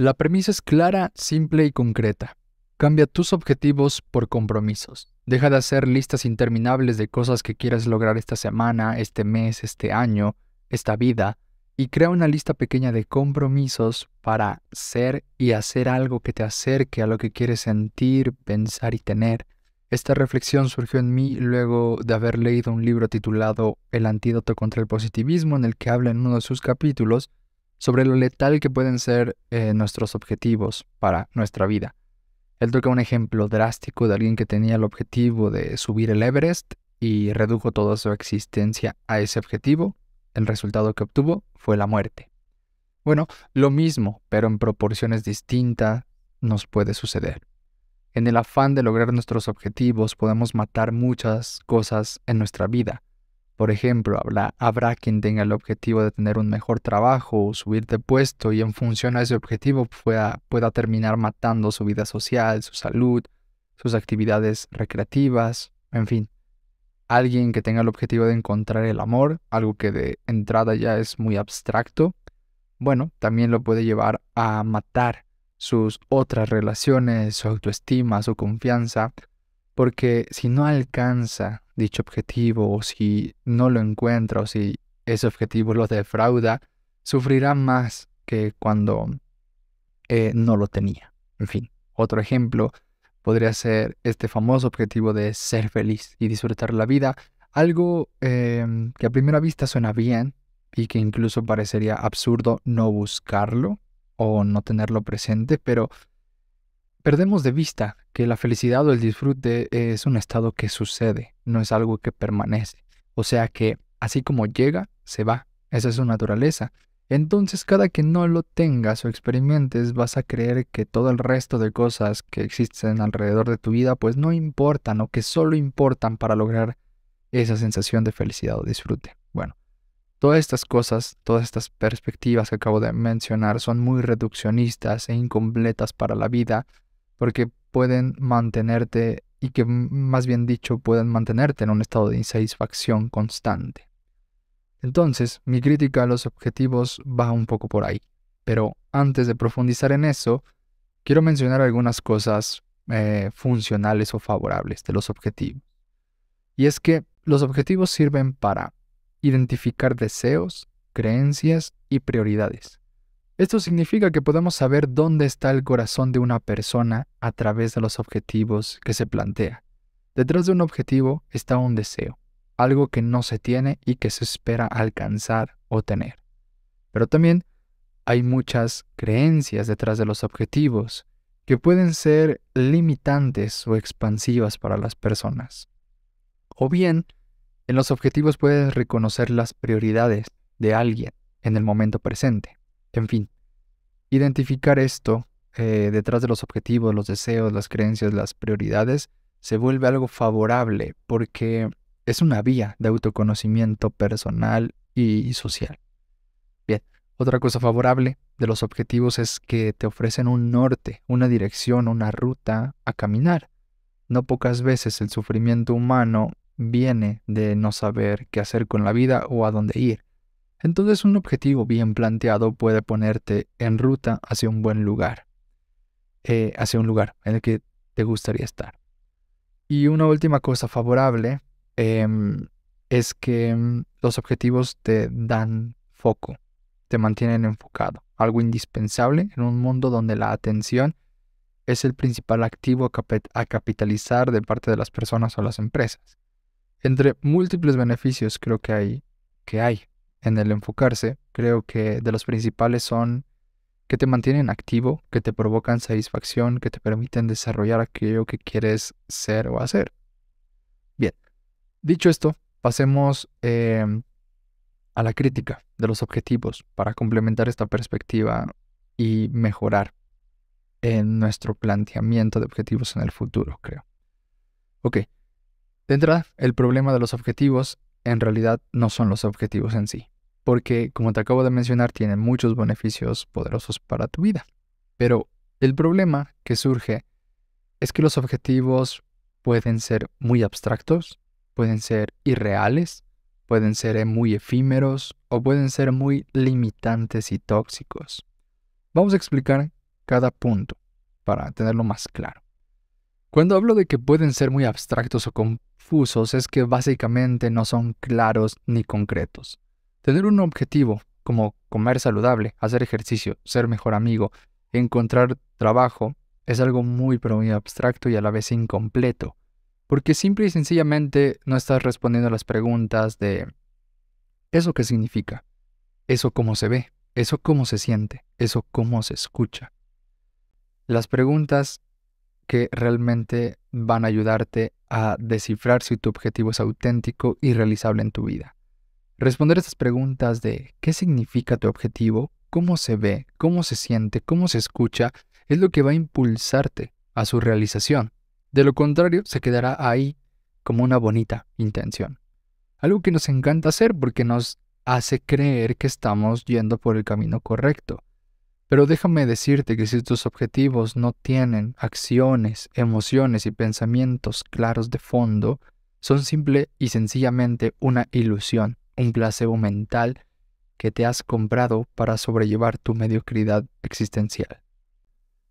La premisa es clara, simple y concreta. Cambia tus objetivos por compromisos. Deja de hacer listas interminables de cosas que quieras lograr esta semana, este mes, este año, esta vida, y crea una lista pequeña de compromisos para ser y hacer algo que te acerque a lo que quieres sentir, pensar y tener. Esta reflexión surgió en mí luego de haber leído un libro titulado El antídoto contra el positivismo en el que habla en uno de sus capítulos sobre lo letal que pueden ser eh, nuestros objetivos para nuestra vida. Él toca un ejemplo drástico de alguien que tenía el objetivo de subir el Everest y redujo toda su existencia a ese objetivo. El resultado que obtuvo fue la muerte. Bueno, lo mismo, pero en proporciones distintas, nos puede suceder. En el afán de lograr nuestros objetivos podemos matar muchas cosas en nuestra vida, por ejemplo, habrá, quien tenga el objetivo de tener un mejor trabajo o subir de puesto y en función a ese objetivo pueda, pueda terminar matando su vida social, su salud, sus actividades recreativas, en fin. Alguien que tenga el objetivo de encontrar el amor, algo que de entrada ya es muy abstracto, bueno, también lo puede llevar a matar sus otras relaciones, su autoestima, su confianza, porque si no alcanza dicho objetivo o si no lo encuentra o si ese objetivo lo defrauda, sufrirá más que cuando eh, no lo tenía. En fin, otro ejemplo podría ser este famoso objetivo de ser feliz y disfrutar la vida, algo em, que a primera vista suena bien y que incluso parecería absurdo no buscarlo o no tenerlo presente, pero perdemos de vista que la felicidad o el disfrute es un estado que sucede, no es algo que permanece. O sea que así como llega, se va. Esa es su naturaleza. Entonces cada que no lo tengas o experimentes vas a creer que todo el resto de cosas que existen alrededor de tu vida pues no importan o que solo importan para lograr esa sensación de felicidad o disfrute. Bueno, todas estas cosas, todas estas perspectivas que acabo de mencionar son muy reduccionistas e incompletas para la vida porque pueden mantenerte y que más bien dicho pueden mantenerte en un estado de insatisfacción constante. Entonces, mi crítica a los objetivos va un poco por ahí, pero antes de profundizar en eso, quiero mencionar algunas cosas eh, funcionales o favorables de los objetivos. Y es que los objetivos sirven para identificar deseos, creencias y prioridades esto significa que podemos saber dónde está el corazón de una persona a través de los objetivos que se plantea. Detrás de un objetivo está un deseo, algo que no se tiene y que se espera alcanzar o tener. Pero también hay muchas creencias detrás de los objetivos que pueden ser limitantes o expansivas para las personas. O bien, en los objetivos puedes reconocer las prioridades de alguien en el momento presente en fin, identificar esto eh, detrás de los objetivos, los deseos, las creencias, las prioridades, se vuelve algo favorable porque es una vía de autoconocimiento personal y social. Bien, otra cosa favorable de los objetivos es que te ofrecen un norte, una dirección, una ruta a caminar. No pocas veces el sufrimiento humano viene de no saber qué hacer con la vida o a dónde ir entonces un objetivo bien planteado puede ponerte en ruta hacia un buen lugar, eh, hacia un lugar en el que te gustaría estar. Y una última cosa favorable em, es que mm, los objetivos te dan foco, te mantienen enfocado, algo indispensable en un mundo donde la atención es el principal activo a capitalizar de parte de las personas o las empresas. Entre múltiples beneficios creo que hay, que hay en el enfocarse, creo que de los principales son que te mantienen activo, que te provocan satisfacción, que te permiten desarrollar aquello que quieres ser o hacer. Bien, dicho esto, pasemos em, a la crítica de los objetivos para complementar esta perspectiva y mejorar en nuestro planteamiento de objetivos en el futuro, creo. Ok, de entrada, el problema de los objetivos en realidad no son los objetivos en sí, porque como te acabo de mencionar tienen muchos beneficios poderosos para tu vida. Pero el problema que surge es que los objetivos pueden ser muy abstractos, pueden ser irreales, pueden ser muy efímeros o pueden ser muy limitantes y tóxicos. Vamos a explicar cada punto para tenerlo más claro. Cuando hablo de que pueden ser muy abstractos o confusos es que básicamente no son claros ni concretos. Tener un objetivo, como comer saludable, hacer ejercicio, ser mejor amigo, encontrar trabajo, es algo muy pero muy abstracto y a la vez incompleto, porque simple y sencillamente no estás respondiendo a las preguntas de ¿eso qué significa? ¿Eso cómo se ve? ¿Eso cómo se siente? ¿Eso cómo se escucha? Las preguntas que realmente van a ayudarte a descifrar si tu objetivo es auténtico y realizable en tu vida. Responder estas preguntas de qué significa tu objetivo, cómo se ve, cómo se siente, cómo se escucha, es lo que va a impulsarte a su realización. De lo contrario, se quedará ahí como una bonita intención. Algo que nos encanta hacer porque nos hace creer que estamos yendo por el camino correcto. Pero déjame decirte que si tus objetivos no tienen acciones, emociones y pensamientos claros de fondo, son simple y sencillamente una ilusión, un placebo mental que te has comprado para sobrellevar tu mediocridad existencial.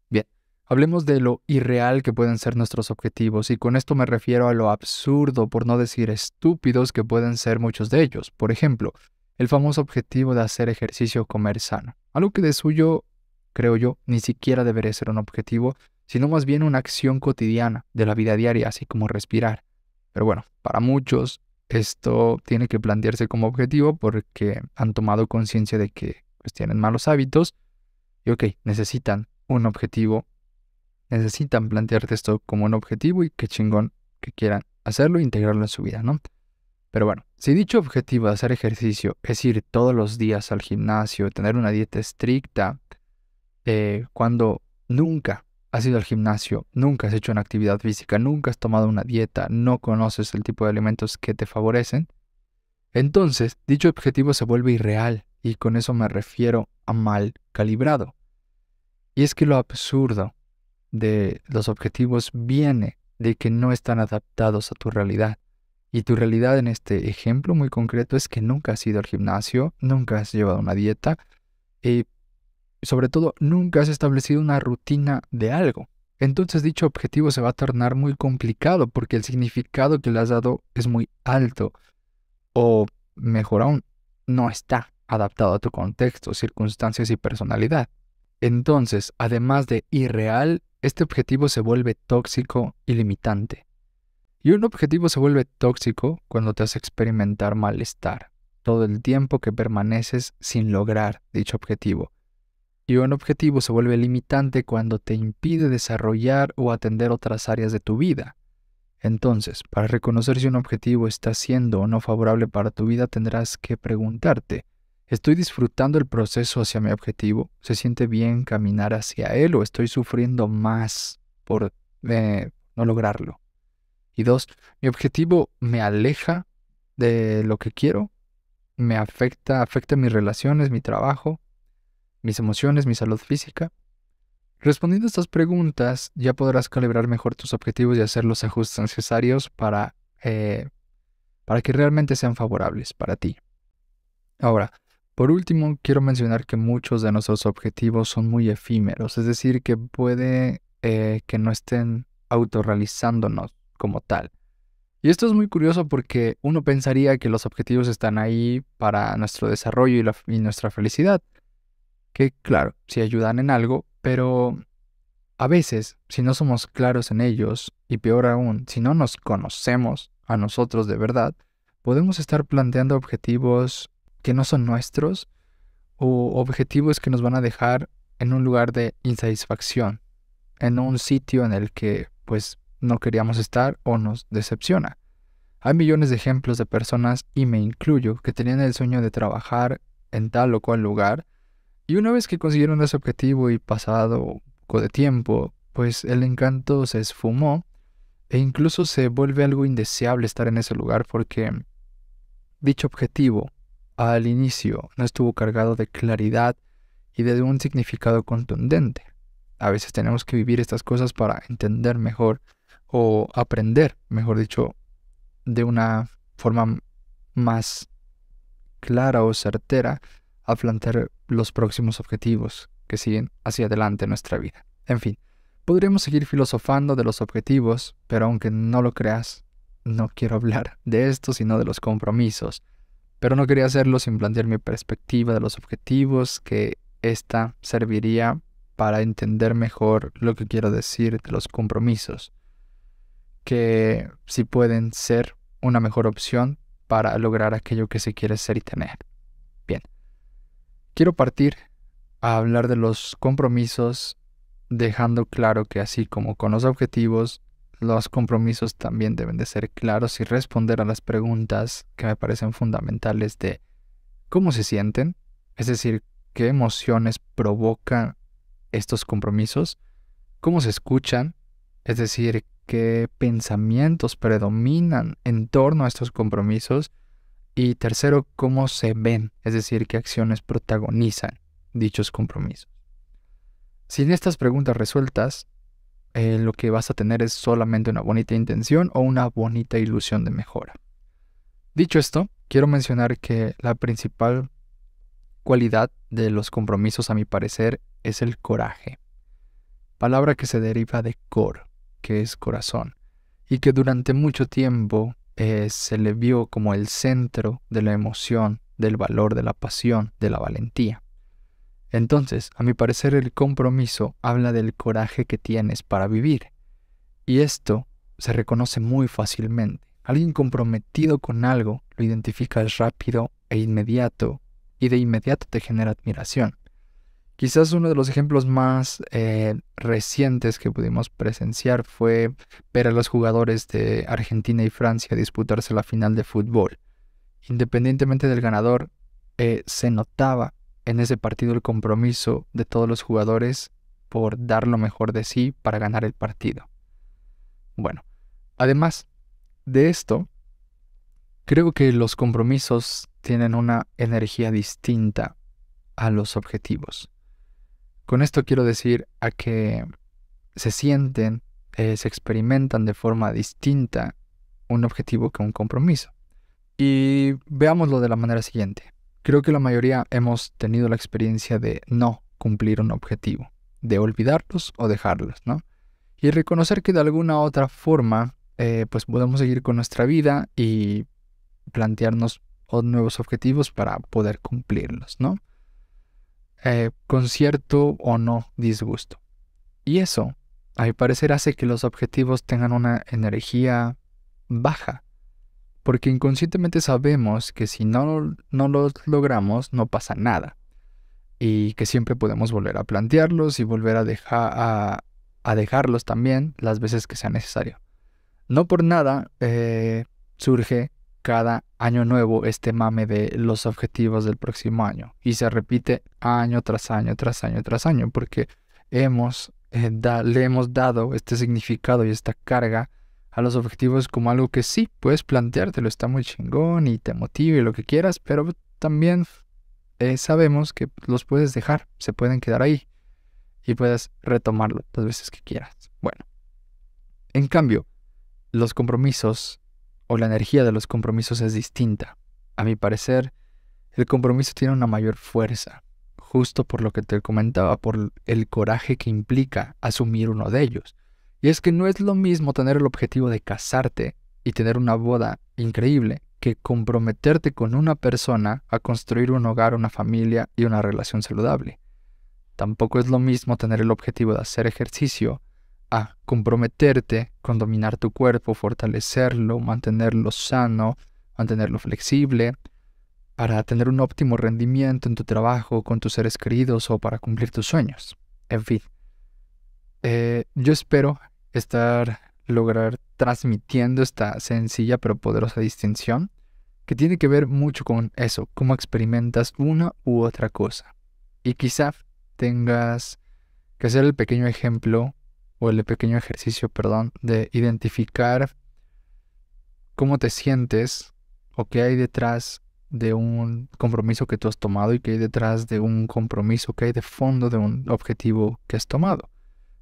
Bien, hablemos de lo irreal que pueden ser nuestros objetivos y con esto me refiero a lo absurdo, por no decir estúpidos, que pueden ser muchos de ellos. Por ejemplo, el famoso objetivo de hacer ejercicio o comer sano. Algo que de suyo, creo yo, ni siquiera debería ser un objetivo, sino más bien una acción cotidiana de la vida diaria, así como respirar. Pero bueno, para muchos esto tiene que plantearse como objetivo porque han tomado conciencia de que pues, tienen malos hábitos y ok, necesitan un objetivo, necesitan plantearte esto como un objetivo y qué chingón que quieran hacerlo e integrarlo en su vida, ¿no? Pero bueno, si dicho objetivo de hacer ejercicio es ir todos los días al gimnasio, tener una dieta estricta, eh, cuando nunca has ido al gimnasio, nunca has hecho una actividad física, nunca has tomado una dieta, no conoces el tipo de alimentos que te favorecen, entonces dicho objetivo se vuelve irreal y con eso me refiero a mal calibrado. Y es que lo absurdo de los objetivos viene de que no están adaptados a tu realidad. Y tu realidad en este ejemplo muy concreto es que nunca has ido al gimnasio, nunca has llevado una dieta y eh, sobre todo nunca has establecido una rutina de algo. Entonces dicho objetivo se va a tornar muy complicado porque el significado que le has dado es muy alto o mejor aún, no está adaptado a tu contexto, circunstancias y personalidad. Entonces, además de irreal, este objetivo se vuelve tóxico y limitante. Y un objetivo se vuelve tóxico cuando te hace experimentar malestar todo el tiempo que permaneces sin lograr dicho objetivo. Y un objetivo se vuelve limitante cuando te impide desarrollar o atender otras áreas de tu vida. Entonces, para reconocer si un objetivo está siendo o no favorable para tu vida, tendrás que preguntarte, ¿estoy disfrutando el proceso hacia mi objetivo? ¿Se siente bien caminar hacia él o estoy sufriendo más por eh, no lograrlo? Y dos, mi objetivo me aleja de lo que quiero, me afecta, afecta mis relaciones, mi trabajo, mis emociones, mi salud física. Respondiendo a estas preguntas, ya podrás calibrar mejor tus objetivos y hacer los ajustes necesarios para, eh, para que realmente sean favorables para ti. Ahora, por último, quiero mencionar que muchos de nuestros objetivos son muy efímeros, es decir, que puede eh, que no estén autorrealizándonos como tal. Y esto es muy curioso porque uno pensaría que los objetivos están ahí para nuestro desarrollo y, nuestra felicidad, que claro, si ayudan en algo, pero a veces, si no somos claros en ellos, y peor aún, si no nos conocemos a nosotros de verdad, podemos estar planteando objetivos que no son nuestros o objetivos que nos van a dejar en un lugar de insatisfacción, en un sitio en el que pues no queríamos estar o nos decepciona. Hay millones de ejemplos de personas, y me incluyo, que tenían el sueño de trabajar en tal o cual lugar, y una vez que consiguieron ese objetivo y pasado poco de tiempo, pues el encanto se esfumó e incluso se vuelve algo indeseable estar en ese lugar porque dicho objetivo al inicio no estuvo cargado de claridad y de un significado contundente. A veces tenemos que vivir estas cosas para entender mejor o aprender, mejor dicho, de una forma más clara o certera a plantear los próximos objetivos que siguen hacia adelante en nuestra vida. En fin, podríamos seguir filosofando de los objetivos, pero aunque no lo creas, no quiero hablar de esto, sino de los compromisos. Pero no quería hacerlo sin plantear mi perspectiva de los objetivos, que esta serviría para entender mejor lo que quiero decir de los compromisos que sí pueden ser una mejor opción para lograr aquello que se quiere ser y tener. Bien, quiero partir a hablar de los compromisos, dejando claro que así como con los objetivos, los compromisos también deben de ser claros y responder a las preguntas que me parecen fundamentales de cómo se sienten, es decir, qué emociones provocan estos compromisos, cómo se escuchan, es decir, qué pensamientos predominan en torno a estos compromisos y tercero, cómo se ven, es decir, qué acciones protagonizan dichos compromisos. Sin estas preguntas resueltas, eh, lo que vas a tener es solamente una bonita intención o una bonita ilusión de mejora. Dicho esto, quiero mencionar que la principal cualidad de los compromisos, a mi parecer, es el coraje, palabra que se deriva de cor, que es corazón, y que durante mucho tiempo eh, se le vio como el centro de la emoción, del valor, de la pasión, de la valentía. Entonces, a mi parecer, el compromiso habla del coraje que tienes para vivir, y esto se reconoce muy fácilmente. Alguien comprometido con algo lo identificas rápido e inmediato, y de inmediato te genera admiración. Quizás uno de los ejemplos más eh, recientes que pudimos presenciar fue ver a los jugadores de Argentina y Francia disputarse la final de fútbol. Independientemente del ganador, eh, se notaba en ese partido el compromiso de todos los jugadores por dar lo mejor de sí para ganar el partido. Bueno, además de esto, creo que los compromisos tienen una energía distinta a los objetivos. Con esto quiero decir a que se sienten, eh, se experimentan de forma distinta un objetivo que un compromiso. Y veámoslo de la manera siguiente. Creo que la mayoría hemos tenido la experiencia de no cumplir un objetivo, de olvidarlos o dejarlos, ¿no? Y reconocer que de alguna otra forma, eh, pues podemos seguir con nuestra vida y plantearnos nuevos objetivos para poder cumplirlos, ¿no? Eh, con cierto o no disgusto. Y eso, a mi parecer, hace que los objetivos tengan una energía baja, porque inconscientemente sabemos que si no, los logramos no pasa nada, y que siempre podemos volver a plantearlos y volver a, a, dejarlos también las veces que sea necesario. No por nada eh, surge cada año nuevo este mame de los objetivos del próximo año. Y se repite año tras año, tras año, tras año, porque hemos, eh, le hemos dado este significado y esta carga a los objetivos como algo que sí, puedes planteártelo, está muy chingón y te motiva y lo que quieras, pero también eh, sabemos que los puedes dejar, se pueden quedar ahí y puedes retomarlo las veces que quieras. Bueno, en cambio, los compromisos o la energía de los compromisos es distinta. A mi parecer, el compromiso tiene una mayor fuerza, justo por lo que te comentaba, por el coraje que implica asumir uno de ellos. Y es que no es lo mismo tener el objetivo de casarte y tener una boda increíble que comprometerte con una persona a construir un hogar, una familia y una relación saludable. Tampoco es lo mismo tener el objetivo de hacer ejercicio a comprometerte con dominar tu cuerpo, fortalecerlo, mantenerlo sano, mantenerlo flexible, para tener un óptimo rendimiento en tu trabajo, con tus seres queridos o para cumplir tus sueños. En fin, eh, yo espero estar, lograr transmitiendo esta sencilla pero poderosa distinción que tiene que ver mucho con eso, cómo experimentas una u otra cosa. Y quizá tengas que hacer el pequeño ejemplo o el pequeño ejercicio, perdón, de identificar cómo te sientes o qué hay detrás de un compromiso que tú has tomado y qué hay detrás de un compromiso que hay de fondo de un objetivo que has tomado.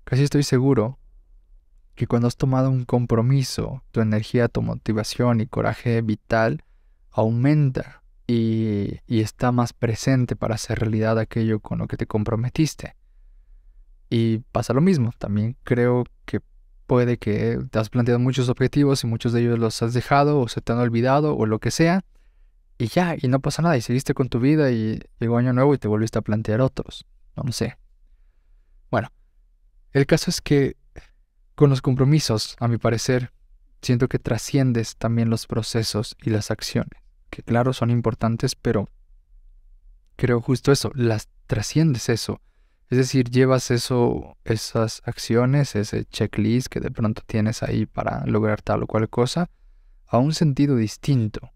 Casi estoy seguro que cuando has tomado un compromiso, tu energía, tu motivación y coraje vital aumenta y, y está más presente para hacer realidad aquello con lo que te comprometiste. Y pasa lo mismo, también creo que puede que te has planteado muchos objetivos y muchos de ellos los has dejado o se te han olvidado o lo que sea, y ya, y no pasa nada, y seguiste con tu vida y llegó año nuevo y te volviste a plantear otros, no lo sé. Bueno, el caso es que con los compromisos, a mi parecer, siento que trasciendes también los procesos y las acciones, que claro son importantes, pero creo justo eso, las trasciendes eso es decir, llevas eso, esas acciones, ese checklist que de pronto tienes ahí para lograr tal o cual cosa, a un sentido distinto,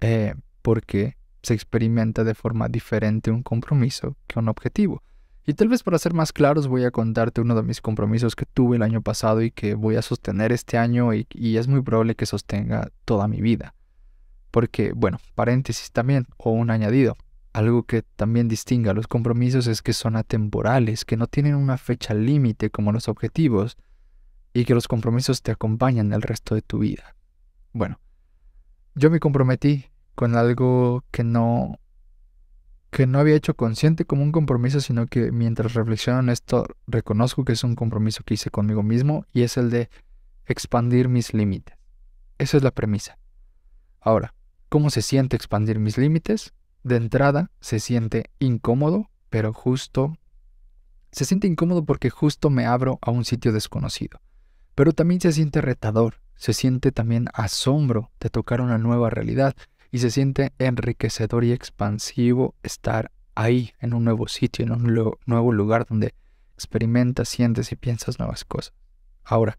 eh, porque se experimenta de forma diferente un compromiso que un objetivo. Y tal vez para ser más claros voy a contarte uno de mis compromisos que tuve el año pasado y que voy a sostener este año y es muy probable que sostenga toda mi vida. Porque, bueno, paréntesis también o un añadido. Algo que también distinga a los compromisos es que son atemporales, que no tienen una fecha límite como los objetivos y que los compromisos te acompañan el resto de tu vida. Bueno, yo me comprometí con algo que no que no había hecho consciente como un compromiso, sino que mientras reflexiono en esto reconozco que es un compromiso que hice conmigo mismo y es el de expandir mis límites. Esa es la premisa. Ahora, ¿cómo se siente expandir mis límites? de entrada se siente incómodo, pero justo... Se siente incómodo porque justo me abro a un sitio desconocido. Pero también se siente retador, se siente también asombro de tocar una nueva realidad y se siente enriquecedor y expansivo estar ahí, en un nuevo sitio, en un nuevo lugar donde experimentas, sientes y piensas nuevas cosas. Ahora,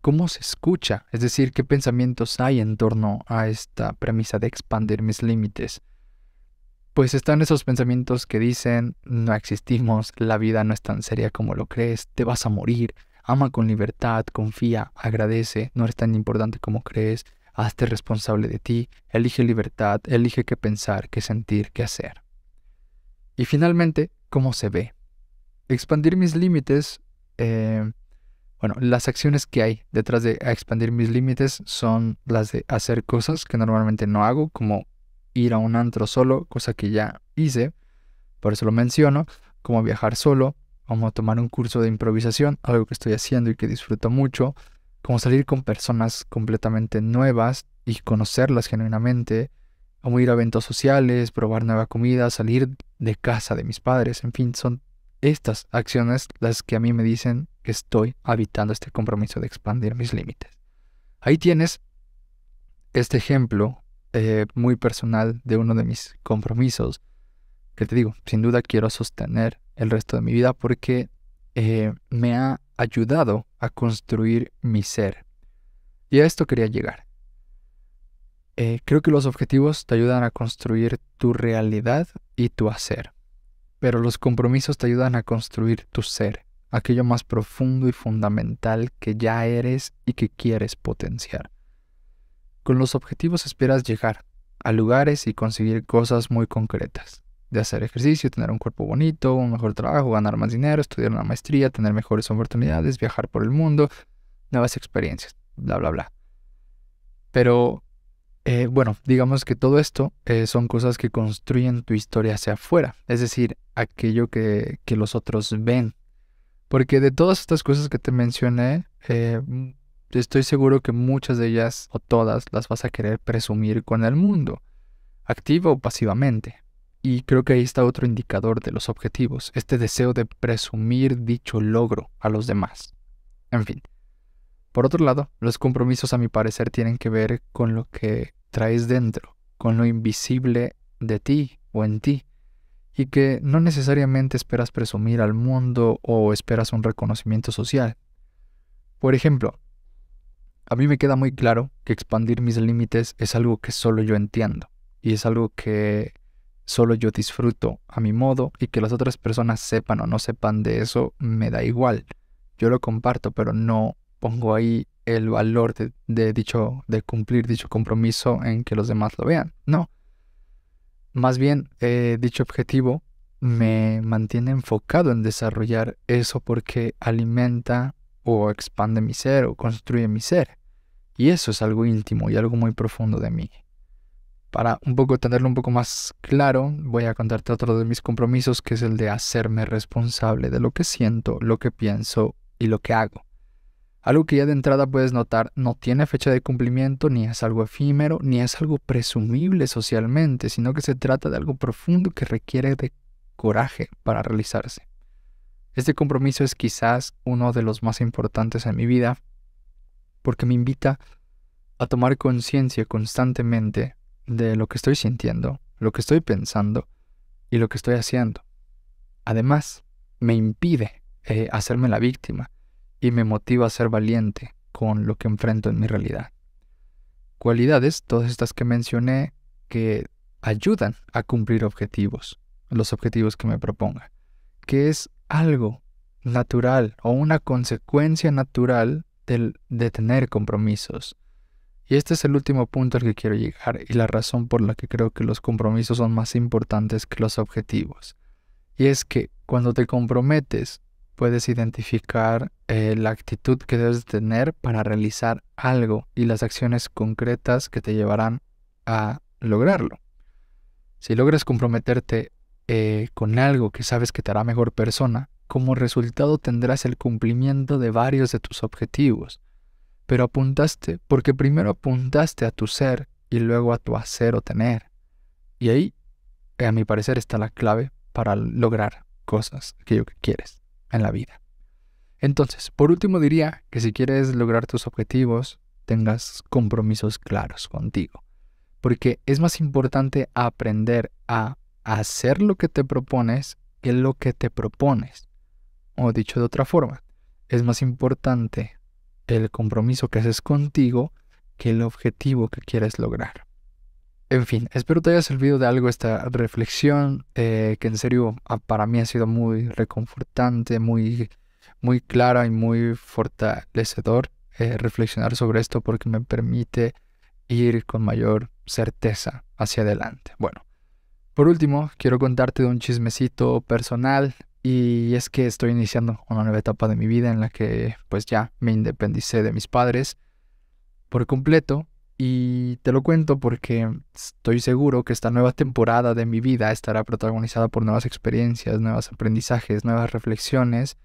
¿cómo se escucha? Es decir, ¿qué pensamientos hay en torno a esta premisa de expandir mis límites? pues están esos pensamientos que dicen, no existimos, la vida no es tan seria como lo crees, te vas a morir, ama con libertad, confía, agradece, no eres tan importante como crees, hazte responsable de ti, elige libertad, elige qué pensar, qué sentir, qué hacer. Y finalmente, ¿cómo se ve? Expandir mis límites, eh, bueno, las acciones que hay detrás de expandir mis límites son las de hacer cosas que normalmente no hago, como ir a un antro solo, cosa que ya hice, por eso lo menciono, como viajar solo, como tomar un curso de improvisación, algo que estoy haciendo y que disfruto mucho, como salir con personas completamente nuevas y conocerlas genuinamente, como ir a eventos sociales, probar nueva comida, salir de casa de mis padres, en fin, son estas acciones las que a mí me dicen que estoy habitando este compromiso de expandir mis límites. Ahí tienes este ejemplo eh, muy personal de uno de mis compromisos, que te digo, sin duda quiero sostener el resto de mi vida porque eh, me ha ayudado a construir mi ser. Y a esto quería llegar. Eh, creo que los objetivos te ayudan a construir tu realidad y tu hacer, pero los compromisos te ayudan a construir tu ser, aquello más profundo y fundamental que ya eres y que quieres potenciar. Con los objetivos esperas llegar a lugares y conseguir cosas muy concretas. De hacer ejercicio, tener un cuerpo bonito, un mejor trabajo, ganar más dinero, estudiar una maestría, tener mejores oportunidades, viajar por el mundo, nuevas experiencias, bla, bla, bla. Pero, eh, bueno, digamos que todo esto eh, son cosas que construyen tu historia hacia afuera, es decir, aquello que, los otros ven. Porque de todas estas cosas que te mencioné, eh, estoy seguro que muchas de ellas o todas las vas a querer presumir con el mundo, activa o pasivamente. Y creo que ahí está otro indicador de los objetivos, este deseo de presumir dicho logro a los demás. En fin. Por otro lado, los compromisos a mi parecer tienen que ver con lo que traes dentro, con lo invisible de ti o en ti, y que no necesariamente esperas presumir al mundo o esperas un reconocimiento social. Por ejemplo, a mí me queda muy claro que expandir mis límites es algo que solo yo entiendo y es algo que solo yo disfruto a mi modo y que las otras personas sepan o no sepan de eso me da igual. Yo lo comparto, pero no pongo ahí el valor de, dicho de cumplir dicho compromiso en que los demás lo vean. No. Más bien, eh, dicho objetivo me mantiene enfocado en desarrollar eso porque alimenta o expande mi ser o construye mi ser. Y eso es algo íntimo y algo muy profundo de mí. Para un poco tenerlo un poco más claro, voy a contarte otro de mis compromisos, que es el de hacerme responsable de lo que siento, lo que pienso y lo que hago. Algo que ya de entrada puedes notar no tiene fecha de cumplimiento, ni es algo efímero, ni es algo presumible socialmente, sino que se trata de algo profundo que requiere de coraje para realizarse. Este compromiso es quizás uno de los más importantes en mi vida porque me invita a tomar conciencia constantemente de lo que estoy sintiendo, lo que estoy pensando y lo que estoy haciendo. Además, me impide eh, hacerme la víctima y me motiva a ser valiente con lo que enfrento en mi realidad. Cualidades, todas estas que mencioné, que ayudan a cumplir objetivos, los objetivos que me proponga, que es algo natural o una consecuencia natural de, de tener compromisos. Y este es el último punto al que quiero llegar y la razón por la que creo que los compromisos son más importantes que los objetivos. Y es que cuando te comprometes, puedes identificar eh, la actitud que debes tener para realizar algo y las acciones concretas que te llevarán a lograrlo. Si logras comprometerte eh, con algo que sabes que te hará mejor persona, como resultado tendrás el cumplimiento de varios de tus objetivos. Pero apuntaste porque primero apuntaste a tu ser y luego a tu hacer o tener. Y ahí, eh, a mi parecer, está la clave para lograr cosas, aquello que quieres en la vida. Entonces, por último diría que si quieres lograr tus objetivos, tengas compromisos claros contigo. Porque es más importante aprender a hacer lo que te propones que lo que te propones. O dicho de otra forma, es más importante el compromiso que haces contigo que el objetivo que quieres lograr. En fin, espero te haya servido de algo esta reflexión, eh, que en serio ah, para mí ha sido muy reconfortante, muy, muy clara y muy fortalecedor eh, reflexionar sobre esto porque me permite ir con mayor certeza hacia adelante. Bueno, por último, quiero contarte de un chismecito personal y es que estoy iniciando una nueva etapa de mi vida en la que pues ya me independicé de mis padres por completo y te lo cuento porque estoy seguro que esta nueva temporada de mi vida estará protagonizada por nuevas experiencias, nuevos aprendizajes, nuevas reflexiones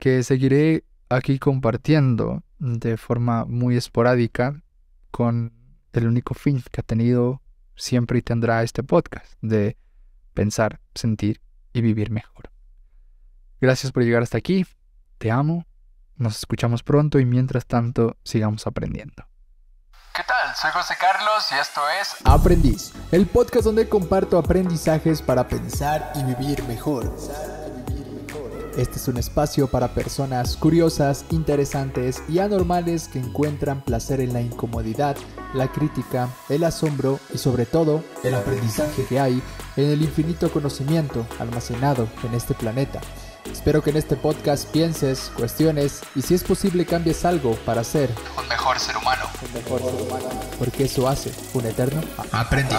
que seguiré aquí compartiendo de forma muy esporádica con el único fin que ha tenido siempre y tendrá este podcast de pensar, sentir y vivir mejor. Gracias por llegar hasta aquí, te amo, nos escuchamos pronto y mientras tanto sigamos aprendiendo. ¿Qué tal? Soy José Carlos y esto es Aprendiz, el podcast donde comparto aprendizajes para pensar y vivir mejor. Este es un espacio para personas curiosas, interesantes y anormales que encuentran placer en la incomodidad, la crítica, el asombro y sobre todo el aprendizaje que hay en el infinito conocimiento almacenado en este planeta. Espero que en este podcast pienses, cuestiones y si es posible cambies algo para ser un mejor ser humano. Porque eso hace un eterno aprendiz.